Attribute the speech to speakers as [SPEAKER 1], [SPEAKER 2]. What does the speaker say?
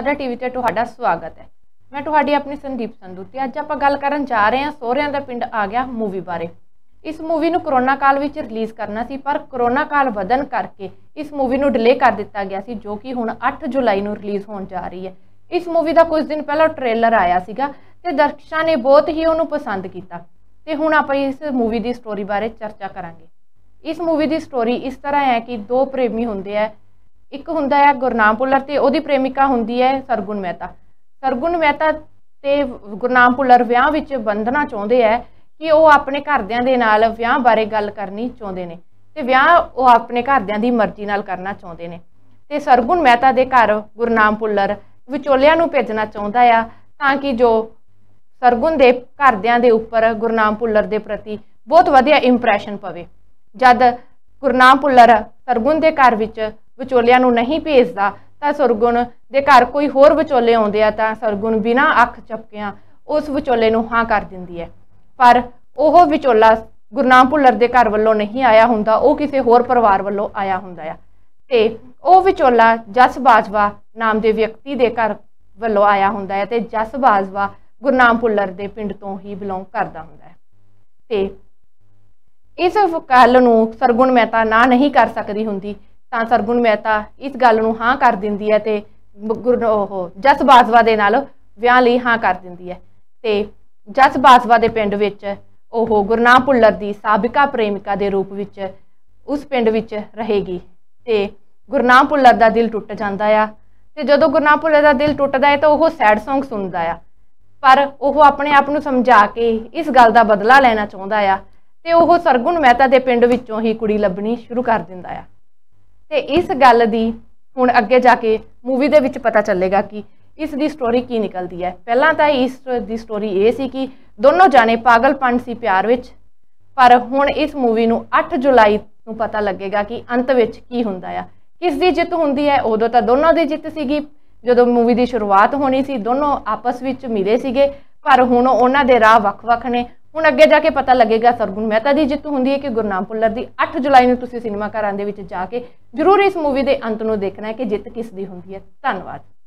[SPEAKER 1] ਸਾਡਾ ਟੀਵੀ ਤੇ ਤੁਹਾਡਾ ਸਵਾਗਤ ਹੈ ਮੈਂ ਤੁਹਾਡੀ ਆਪਣੀ ਸੰਦੀਪ ਸੰਧੂ ਤੇ ਅੱਜ ਆਪਾਂ ਗੱਲ ਕਰਨ ਜਾ ਰਹੇ ਹਾਂ ਸੋਹਰਿਆਂ ਦਾ ਪਿੰਡ ਆ ਗਿਆ ਮੂਵੀ ਬਾਰੇ ਇਸ ਮੂਵੀ ਨੂੰ ਕਰੋਨਾ ਕਾਲ ਵਿੱਚ ਰਿਲੀਜ਼ ਕਰਨਾ ਸੀ ਪਰ ਕਰੋਨਾ ਕਾਲ ਵਧਨ ਕਰਕੇ ਇਸ ਮੂਵੀ ਨੂੰ ਡਿਲੇ ਕਰ ਦਿੱਤਾ ਗਿਆ ਸੀ ਜੋ ਕਿ ਹੁਣ 8 ਜੁਲਾਈ ਨੂੰ ਰਿਲੀਜ਼ ਹੋਣ ਜਾ ਰਹੀ ਹੈ ਇਸ ਮੂਵੀ ਦਾ ਕੁਝ ਦਿਨ ਪਹਿਲਾਂ ਟ੍ਰੇਲਰ ਆਇਆ ਸੀਗਾ ਤੇ ਦਰਸ਼ਕਾਂ ਨੇ ਬਹੁਤ ਹੀ ਉਹਨੂੰ ਪਸੰਦ ਕੀਤਾ ਤੇ ਹੁਣ ਆਪਾਂ ਇਸ ਮੂਵੀ ਦੀ ਸਟੋਰੀ ਬਾਰੇ ਚਰਚਾ ਕਰਾਂਗੇ ਇਸ ਮੂਵੀ ਦੀ ਸਟੋਰੀ ਇਸ ਤਰ੍ਹਾਂ ਹੈ ਕਿ ਦੋ ਪ੍ਰੇਮੀ ਹੁੰਦੇ ਆ ਇੱਕ ਹੁੰਦਾ ਹੈ ਗੁਰਨਾਮ ਪੁੱਲਰ ਤੇ ਉਹਦੀ ਪ੍ਰੇਮਿਕਾ ਹੁੰਦੀ ਹੈ ਸਰਗੁਣ ਮਹਿਤਾ ਸਰਗੁਣ ਮਹਿਤਾ ਤੇ ਗੁਰਨਾਮ ਪੁੱਲਰ ਵਿਆਹ ਵਿੱਚ ਬੰਧਨਾ ਚਾਹੁੰਦੇ ਹੈ ਕਿ ਉਹ ਆਪਣੇ ਘਰਦਿਆਂ ਦੇ ਨਾਲ ਵਿਆਹ ਬਾਰੇ ਗੱਲ ਕਰਨੀ ਚਾਹੁੰਦੇ ਨੇ ਤੇ ਵਿਆਹ ਉਹ ਆਪਣੇ ਘਰਦਿਆਂ ਦੀ ਮਰਜ਼ੀ ਨਾਲ ਕਰਨਾ ਚਾਹੁੰਦੇ ਨੇ ਤੇ ਸਰਗੁਣ ਮਹਿਤਾ ਦੇ ਘਰ ਗੁਰਨਾਮ ਪੁੱਲਰ ਵਿਚੋਲਿਆਂ ਨੂੰ ਭੇਜਣਾ ਚਾਹੁੰਦਾ ਆ ਤਾਂ ਕਿ ਜੋ ਸਰਗੁਣ ਦੇ ਘਰਦਿਆਂ ਦੇ ਉੱਪਰ ਗੁਰਨਾਮ ਪੁੱਲਰ ਦੇ ਪ੍ਰਤੀ ਬਹੁਤ ਵਧੀਆ ਇੰਪ੍ਰੈਸ਼ਨ ਪਵੇ ਜਦ ਗੁਰਨਾਮ ਪੁੱਲਰ ਸਰਗੁਣ ਦੇ ਘਰ ਵਿੱਚ ਵਿਚੋਲਿਆਂ ਨੂੰ ਨਹੀਂ ਭੇਜਦਾ ਤਾਂ ਸਰਗੁਣ ਦੇ ਘਰ ਕੋਈ ਹੋਰ ਵਿਚੋਲੇ ਆਉਂਦੇ ਆ ਤਾਂ ਸਰਗੁਣ ਬਿਨਾ ਅੱਖ ਚਪਕਿਆਂ ਉਸ ਵਿਚੋਲੇ ਨੂੰ ਹਾਂ ਕਰ ਦਿੰਦੀ ਹੈ ਪਰ ਉਹ ਵਿਚੋਲਾ ਗੁਰਨਾਮ ਭੁੱਲਰ ਦੇ ਘਰ ਵੱਲੋਂ ਨਹੀਂ ਆਇਆ ਹੁੰਦਾ ਉਹ ਕਿਸੇ ਹੋਰ ਪਰਿਵਾਰ ਵੱਲੋਂ ਆਇਆ ਹੁੰਦਾ ਆ ਤੇ ਉਹ ਵਿਚੋਲਾ ਜਸ ਬਾਜਵਾ ਨਾਮ ਦੇ ਵਿਅਕਤੀ ਦੇ ਘਰ ਵੱਲੋਂ ਆਇਆ ਹੁੰਦਾ ਹੈ ਤੇ ਜਸ ਬਾਜਵਾ ਗੁਰਨਾਮ ਭੁੱਲਰ ਦੇ ਪਿੰਡ ਤੋਂ ਹੀ ਬਿਲੋਂਗ ਕਰਦਾ ਹੁੰਦਾ ਹੈ ਤੇ ਇਸ ਗੱਲ ਨੂੰ ਸਰਗੁਣ ਮਹਿਤਾ ਨਾ ਨਹੀਂ ਕਰ ਸਕਦੀ ਹੁੰਦੀ ਤਾਂ ਸਰਗੁਣ ਮਹਿਤਾ ਇਸ ਗੱਲ ਨੂੰ ਹਾਂ ਕਰ ਦਿੰਦੀ ਹੈ ਤੇ ਗੁਰੂ ਉਹ ਜਸ ਬਾਜਵਾ ਦੇ ਨਾਲ ਵਿਆਹ ਲਈ ਹਾਂ ਕਰ ਦਿੰਦੀ ਹੈ ਤੇ ਜਸ ਬਾਜਵਾ ਦੇ ਪਿੰਡ ਵਿੱਚ ਉਹ ਗੁਰਨਾਮ ਭੁੱਲਰ ਦੀ ਸਾਬਕਾ ਪ੍ਰੇਮਿਕਾ ਦੇ ਰੂਪ ਵਿੱਚ ਉਸ ਪਿੰਡ ਵਿੱਚ ਰਹੇਗੀ ਤੇ ਗੁਰਨਾਮ ਭੁੱਲਰ ਦਾ ਦਿਲ ਟੁੱਟ ਜਾਂਦਾ ਆ ਤੇ ਜਦੋਂ ਗੁਰਨਾਮ ਭੁੱਲਰ ਦਾ ਦਿਲ ਟੁੱਟਦਾ ਹੈ ਤਾਂ ਉਹ ਸੈਡ Song ਸੁਣਦਾ ਆ ਪਰ ਉਹ ਆਪਣੇ ਆਪ ਨੂੰ ਸਮਝਾ ਕੇ ਇਸ ਗੱਲ ਦਾ ਬਦਲਾ ਲੈਣਾ ਚਾਹੁੰਦਾ ਆ ਤੇ ਉਹ ਸਰਗੁਣ ਮਹਿਤਾ ਦੇ ਪਿੰਡ ਵਿੱਚੋਂ ਹੀ ਕੁੜੀ ਲੱਭਣੀ ਸ਼ੁਰੂ ਕਰ ਦਿੰਦਾ ਆ ਤੇ ਇਸ ਗੱਲ ਦੀ ਹੁਣ ਅੱਗੇ ਜਾ ਕੇ ਮੂਵੀ ਦੇ ਵਿੱਚ ਪਤਾ ਚੱਲੇਗਾ ਕਿ ਇਸ ਦੀ ਸਟੋਰੀ ਕੀ ਨਿਕਲਦੀ ਹੈ ਪਹਿਲਾਂ ਤਾਂ ਇਸ ਦੀ ਸਟੋਰੀ ਇਹ ਸੀ ਕਿ ਦੋਨੋਂ ਜਾਣੇ ਪਾਗਲਪਨ ਸੀ ਪਿਆਰ ਵਿੱਚ ਪਰ ਹੁਣ ਇਸ ਮੂਵੀ ਨੂੰ 8 ਜੁਲਾਈ ਨੂੰ ਪਤਾ ਲੱਗੇਗਾ ਕਿ ਅੰਤ ਵਿੱਚ ਕੀ ਹੁੰਦਾ ਆ ਕਿਸ ਦੀ ਜਿੱਤ ਹੁੰਦੀ ਹੈ ਉਦੋਂ ਤਾਂ ਦੋਨੋਂ ਦੀ ਜਿੱਤ ਸੀਗੀ ਜਦੋਂ ਮੂਵੀ ਦੀ ਸ਼ੁਰੂਆਤ ਹੋਣੀ ਸੀ ਦੋਨੋਂ ਆਪਸ ਵਿੱਚ ਮਿਲੇ ਸੀਗੇ ਪਰ ਹੁਣ ਉਹਨਾਂ ਦੇ ਰਾਹ ਵੱਖ-ਵੱਖ ਨੇ ਹੁਣ ਅੱਗੇ ਜਾ ਕੇ ਪਤਾ ਲੱਗੇਗਾ ਸਰਗੁਣ ਮਹਿਤਾ ਦੀ ਜਿੱਤ ਹੁੰਦੀ ਹੈ ਕਿ ਗੁਰਨਾਮ ਪੁੱਲਰ ਦੀ 8 ਜੁਲਾਈ ਨੂੰ ਤੁਸੀਂ ਸਿਨੇਮਾ ਘਰਾਂ ਦੇ ਵਿੱਚ ਜਾ ਕੇ ਜ਼ਰੂਰ ਇਸ ਮੂਵੀ ਦੇ ਅੰਤ ਨੂੰ ਦੇਖਣਾ ਹੈ ਕਿ ਜਿੱਤ ਕਿਸ ਦੀ ਹੁੰਦੀ ਹੈ ਧੰਨਵਾਦ